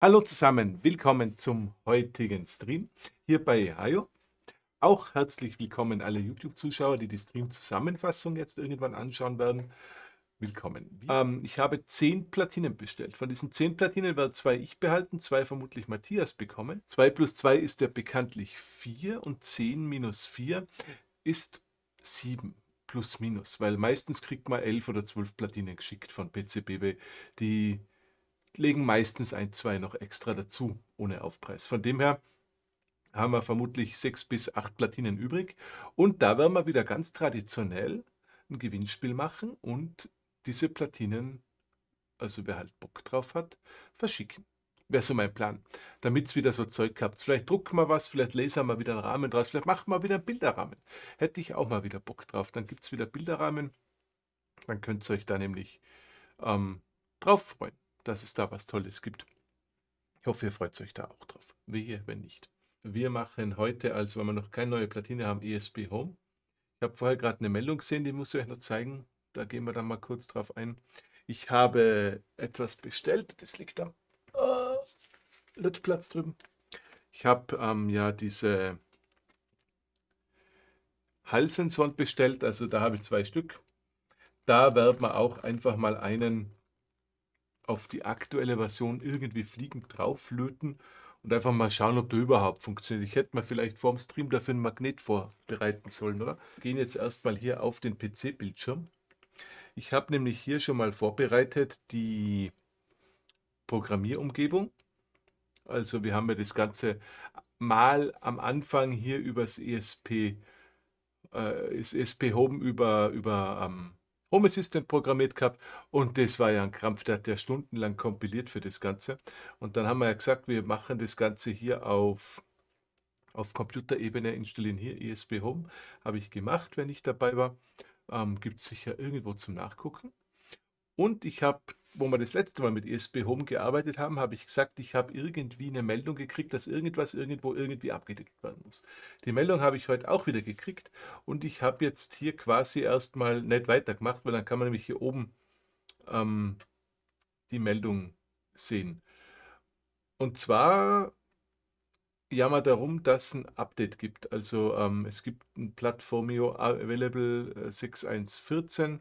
Hallo zusammen, willkommen zum heutigen Stream hier bei Hayo. Auch herzlich willkommen alle YouTube-Zuschauer, die die Stream-Zusammenfassung jetzt irgendwann anschauen werden. Willkommen. Ähm, ich habe zehn Platinen bestellt. Von diesen zehn Platinen werden zwei ich behalten, zwei vermutlich Matthias bekommen. 2 plus 2 ist ja bekanntlich 4 und 10 minus 4 ist 7 plus minus, weil meistens kriegt man 11 oder 12 Platinen geschickt von PCBW, die legen meistens ein, zwei noch extra dazu, ohne Aufpreis. Von dem her haben wir vermutlich sechs bis acht Platinen übrig. Und da werden wir wieder ganz traditionell ein Gewinnspiel machen und diese Platinen, also wer halt Bock drauf hat, verschicken. Wäre so mein Plan, damit es wieder so Zeug habt. Vielleicht drucken wir was, vielleicht lesen wir wieder einen Rahmen draus, vielleicht machen wir wieder einen Bilderrahmen. Hätte ich auch mal wieder Bock drauf. Dann gibt es wieder Bilderrahmen, dann könnt ihr euch da nämlich ähm, drauf freuen dass es da was Tolles gibt. Ich hoffe, ihr freut euch da auch drauf. Wehe, wenn nicht. Wir machen heute, also wenn wir noch keine neue Platine haben, ESP Home. Ich habe vorher gerade eine Meldung gesehen, die muss ich euch noch zeigen. Da gehen wir dann mal kurz drauf ein. Ich habe etwas bestellt. Das liegt am äh, Lüttplatz drüben. Ich habe ähm, ja diese Halsensond bestellt. Also da habe ich zwei Stück. Da werden wir auch einfach mal einen auf die aktuelle Version irgendwie fliegend draufflöten und einfach mal schauen, ob der überhaupt funktioniert. Ich hätte mir vielleicht vorm Stream dafür ein Magnet vorbereiten sollen, oder? gehen jetzt erstmal hier auf den PC-Bildschirm. Ich habe nämlich hier schon mal vorbereitet die Programmierumgebung. Also wir haben ja das Ganze mal am Anfang hier übers ESP, äh, ESP Home über, über ähm, Home Assistant programmiert gehabt und das war ja ein Krampf, der hat ja stundenlang kompiliert für das Ganze. Und dann haben wir ja gesagt, wir machen das Ganze hier auf, auf Computerebene, installieren hier ESP Home. Habe ich gemacht, wenn ich dabei war. Ähm, Gibt es sicher irgendwo zum Nachgucken. Und ich habe, wo wir das letzte Mal mit ESP Home gearbeitet haben, habe ich gesagt, ich habe irgendwie eine Meldung gekriegt, dass irgendwas irgendwo irgendwie abgedeckt werden muss. Die Meldung habe ich heute auch wieder gekriegt und ich habe jetzt hier quasi erstmal nicht weitergemacht, weil dann kann man nämlich hier oben ähm, die Meldung sehen. Und zwar jammer darum, dass es ein Update gibt. Also ähm, es gibt ein Plattformio Available 6.1.14 äh,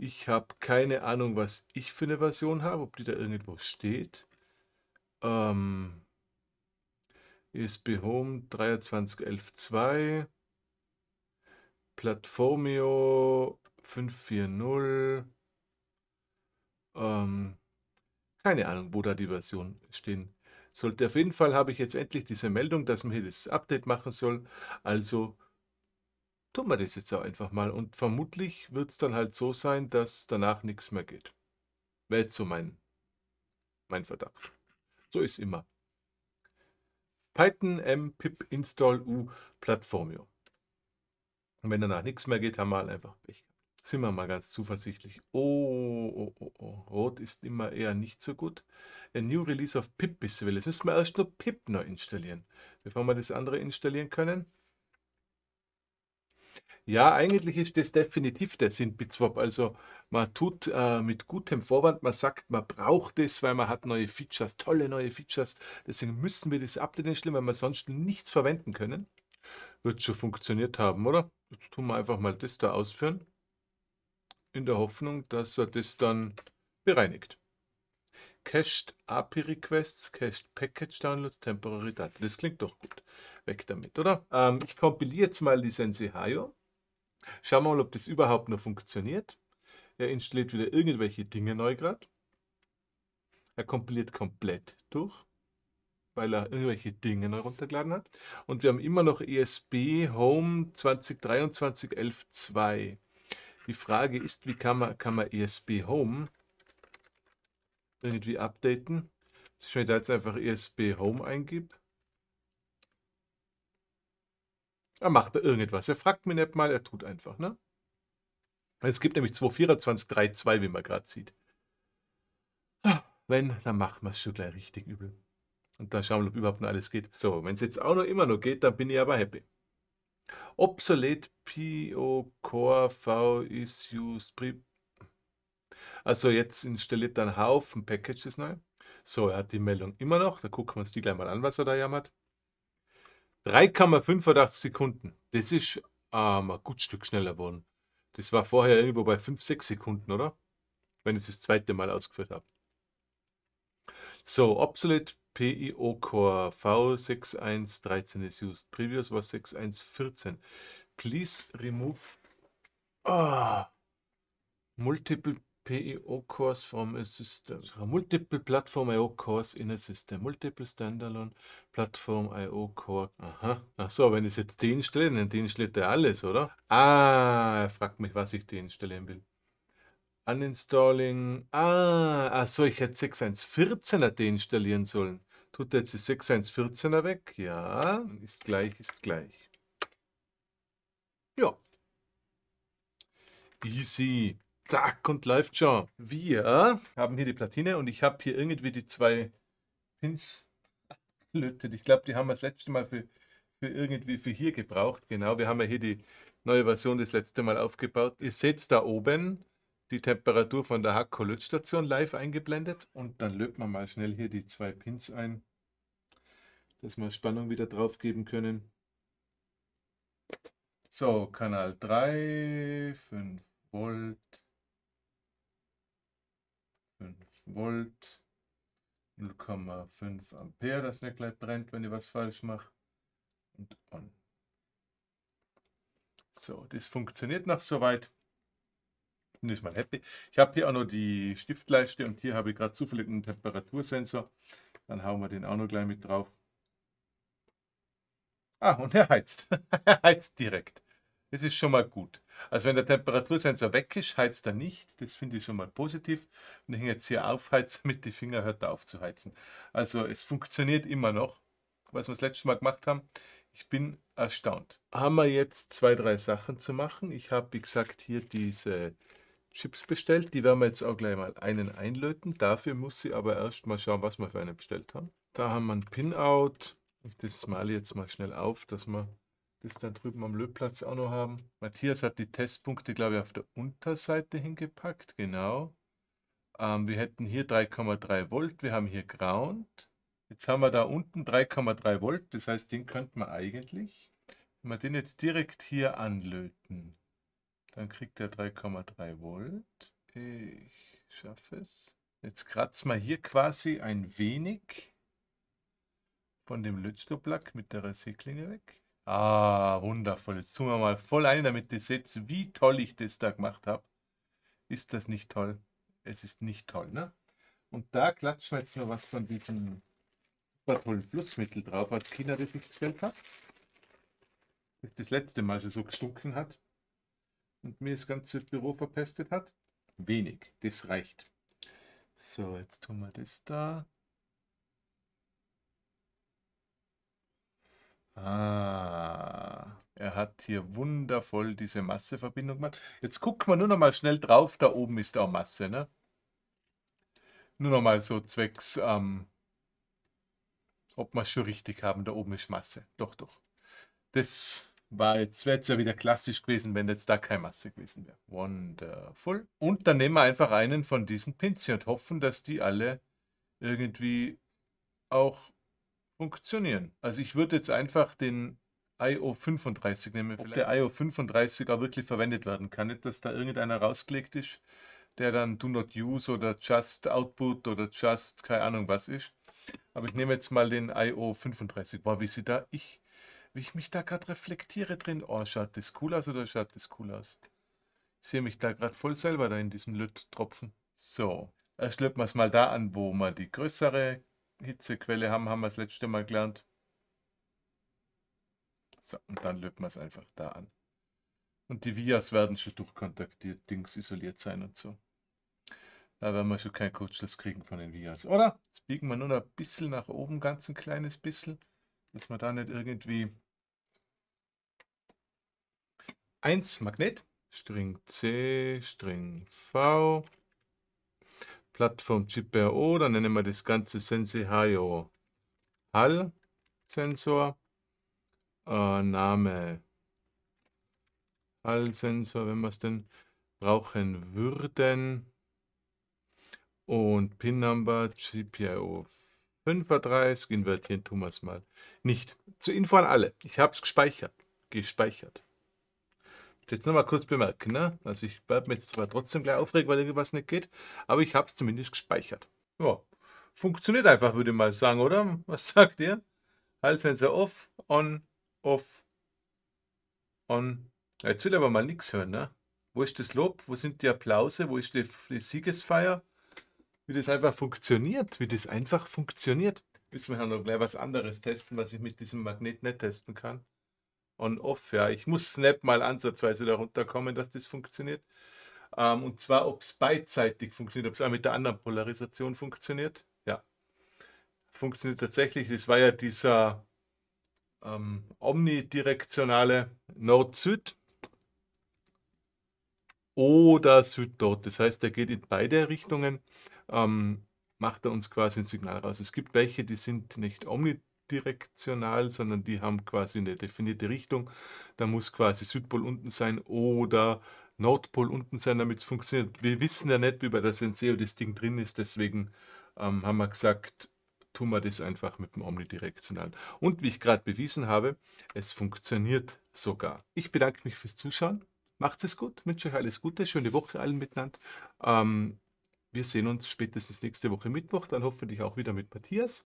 ich habe keine Ahnung, was ich für eine Version habe, ob die da irgendwo steht. Ähm, ESP Home 23.11.2. Platformio 5.4.0. Ähm, keine Ahnung, wo da die Version stehen sollte. Auf jeden Fall habe ich jetzt endlich diese Meldung, dass man hier das Update machen soll. Also tun wir das jetzt auch einfach mal. Und vermutlich wird es dann halt so sein, dass danach nichts mehr geht. Wäre jetzt so mein, mein Verdacht. So ist immer. Python m pip install u platformio. Und wenn danach nichts mehr geht, haben wir halt einfach Pech. Sind wir mal ganz zuversichtlich. Oh, oh, oh, oh, oh. Rot ist immer eher nicht so gut. A new release of pip is available. Jetzt müssen wir erst nur pip neu installieren, bevor wir das andere installieren können. Ja, eigentlich ist das definitiv der Sinn Bitswap. Also man tut äh, mit gutem Vorwand, man sagt, man braucht es, weil man hat neue Features, tolle neue Features. Deswegen müssen wir das updaten, weil wir sonst nichts verwenden können. Wird schon funktioniert haben, oder? Jetzt tun wir einfach mal das da ausführen. In der Hoffnung, dass er das dann bereinigt. Cached API Requests, Cached Package Downloads, Temporary Data. Das klingt doch gut. Weg damit, oder? Ähm, ich kompiliere jetzt mal die Sensei Schauen wir mal, ob das überhaupt noch funktioniert. Er installiert wieder irgendwelche Dinge neu gerade. Er kompiliert komplett durch, weil er irgendwelche Dinge neu runtergeladen hat. Und wir haben immer noch ESB Home 2023 11.2. Die Frage ist, wie kann man, kann man ESP Home irgendwie updaten? wenn ich da jetzt einfach ESB Home eingib, Er macht da irgendetwas. Er fragt mich nicht mal, er tut einfach, ne? Es gibt nämlich 22432, wie man gerade sieht. Wenn, dann machen wir es schon gleich richtig übel. Und dann schauen wir, ob überhaupt noch alles geht. So, wenn es jetzt auch noch immer noch geht, dann bin ich aber happy. Obsolet PO Core V is used pre. Also jetzt installiert er einen Haufen Packages neu. So, er hat die Meldung immer noch. Da gucken wir uns die gleich mal an, was er da jammert. 3,85 Sekunden. Das ist ähm, ein gutes Stück schneller geworden. Das war vorher irgendwo bei 5, 6 Sekunden, oder? Wenn ich es das zweite Mal ausgeführt habe. So, Obsolete PIO Core V6113 is used. Previous war 6114. Please remove ah, multiple PEO e cores from a system. So multiple platform IO cores in a system. Multiple standalone platform IO core. Aha. Ach so, wenn ich jetzt die installiere, dann installiert er alles, oder? Ah, er fragt mich, was ich deinstallieren will. Uninstalling. Ah, ach so, ich hätte 6.1.14er deinstallieren sollen. Tut jetzt die 6.1.14er weg? Ja, ist gleich, ist gleich. Ja. Easy. Zack und läuft schon. Wir haben hier die Platine und ich habe hier irgendwie die zwei Pins gelötet. Ich glaube, die haben wir das letzte Mal für, für irgendwie für hier gebraucht. Genau, wir haben ja hier die neue Version das letzte Mal aufgebaut. Ihr seht da oben die Temperatur von der Hakko-Lötstation live eingeblendet. Und dann löten wir mal schnell hier die zwei Pins ein, dass wir Spannung wieder drauf geben können. So, Kanal 3, 5 Volt. Volt, 0,5 Ampere, das nicht gleich brennt, wenn ich was falsch mache. Und on. So, das funktioniert noch soweit. Bin ich mal happy. Ich habe hier auch noch die Stiftleiste und hier habe ich gerade zufällig einen Temperatursensor. Dann hauen wir den auch noch gleich mit drauf. Ah, und er heizt. er heizt direkt. Das ist schon mal gut. Also wenn der Temperatursensor weg ist, heizt er nicht. Das finde ich schon mal positiv. Wenn ich ihn jetzt hier aufheize mit den Fingern, hört er auf zu heizen. Also es funktioniert immer noch, was wir das letzte Mal gemacht haben. Ich bin erstaunt. Haben wir jetzt zwei, drei Sachen zu machen. Ich habe, wie gesagt, hier diese Chips bestellt. Die werden wir jetzt auch gleich mal einen einlöten. Dafür muss ich aber erst mal schauen, was wir für einen bestellt haben. Da haben wir ein Pinout. Ich das mal jetzt mal schnell auf, dass wir das dann drüben am Löbplatz auch noch haben. Matthias hat die Testpunkte, glaube ich, auf der Unterseite hingepackt, genau. Ähm, wir hätten hier 3,3 Volt, wir haben hier Ground. Jetzt haben wir da unten 3,3 Volt, das heißt, den könnten wir eigentlich, wenn wir den jetzt direkt hier anlöten, dann kriegt er 3,3 Volt. Ich schaffe es. Jetzt kratzen wir hier quasi ein wenig von dem Lötzloblack mit der Rasierklinge weg. Ah, wundervoll. Jetzt zoomen wir mal voll ein, damit ihr seht, wie toll ich das da gemacht habe. Ist das nicht toll? Es ist nicht toll, ne? Und da klatschen wir jetzt noch was von diesem super tollen Flussmittel drauf als China, das ich gestellt habe. Das das letzte Mal so gestunken hat und mir das ganze Büro verpestet hat. Wenig, das reicht. So, jetzt tun wir das da. Ah, hat hier wundervoll diese Masseverbindung gemacht. Jetzt gucken wir nur noch mal schnell drauf. Da oben ist auch Masse. Ne? Nur noch mal so zwecks, ähm, ob wir es schon richtig haben. Da oben ist Masse. Doch, doch. Das war jetzt, wäre jetzt ja wieder klassisch gewesen, wenn jetzt da keine Masse gewesen wäre. Wonderful. Und dann nehmen wir einfach einen von diesen Pins hier und hoffen, dass die alle irgendwie auch funktionieren. Also ich würde jetzt einfach den IO35 nehmen, ob der IO35 auch wirklich verwendet werden kann. Nicht, dass da irgendeiner rausgelegt ist, der dann Do Not Use oder Just Output oder Just keine Ahnung was ist. Aber ich nehme jetzt mal den IO35. Boah, wie sieht da ich, wie ich mich da gerade reflektiere drin. Oh, schaut das cool aus oder schaut das cool aus? Ich sehe mich da gerade voll selber da in diesem Löttropfen. So, erst löten wir es mal da an, wo wir die größere Hitzequelle haben, haben wir das letzte Mal gelernt. So, und dann löten wir es einfach da an. Und die Vias werden schon durchkontaktiert, Dings isoliert sein und so. Da werden wir schon kein Coachless kriegen von den Vias, oder? Jetzt biegen wir nur noch ein bisschen nach oben, ganz ein kleines bisschen, dass man da nicht irgendwie 1 Magnet, String C, String V, Plattform GPRO, dann nennen wir das Ganze Sensei HIO Hall Sensor. Äh, Name. Fallsensor, wenn wir es denn brauchen würden. Und PIN-Number GPIO 35. Invertieren tun wir es mal nicht. Zu Info an alle. Ich habe es gespeichert. Gespeichert. Jetzt nochmal kurz bemerken. Ne? Also ich bleibe mir jetzt zwar trotzdem gleich aufregen, weil irgendwas nicht geht, aber ich habe es zumindest gespeichert. Ja, funktioniert einfach, würde ich mal sagen, oder? Was sagt ihr? Hallsensor off, on, off, on. jetzt will aber mal nichts hören, ne? Wo ist das Lob? Wo sind die Applause? Wo ist die, die Siegesfeier? Wie das einfach funktioniert, wie das einfach funktioniert. Müssen wir ja noch gleich was anderes testen, was ich mit diesem Magnet nicht testen kann. On, off, ja. Ich muss Snap mal ansatzweise darunter kommen, dass das funktioniert. Ähm, und zwar, ob es beidseitig funktioniert, ob es auch mit der anderen Polarisation funktioniert. Ja. Funktioniert tatsächlich. Das war ja dieser ähm, omnidirektionale Nord-Süd oder Süd-Nord. Das heißt, er geht in beide Richtungen, ähm, macht er uns quasi ein Signal raus. Es gibt welche, die sind nicht omnidirektional, sondern die haben quasi eine definierte Richtung. Da muss quasi Südpol unten sein oder Nordpol unten sein, damit es funktioniert. Wir wissen ja nicht, wie bei der Senseo das Ding drin ist, deswegen ähm, haben wir gesagt, tun wir das einfach mit dem Omnidirektionalen. Und wie ich gerade bewiesen habe, es funktioniert sogar. Ich bedanke mich fürs Zuschauen. Macht es gut, wünsche euch alles Gute, schöne Woche allen miteinander. Ähm, wir sehen uns spätestens nächste Woche Mittwoch, dann hoffentlich auch wieder mit Matthias.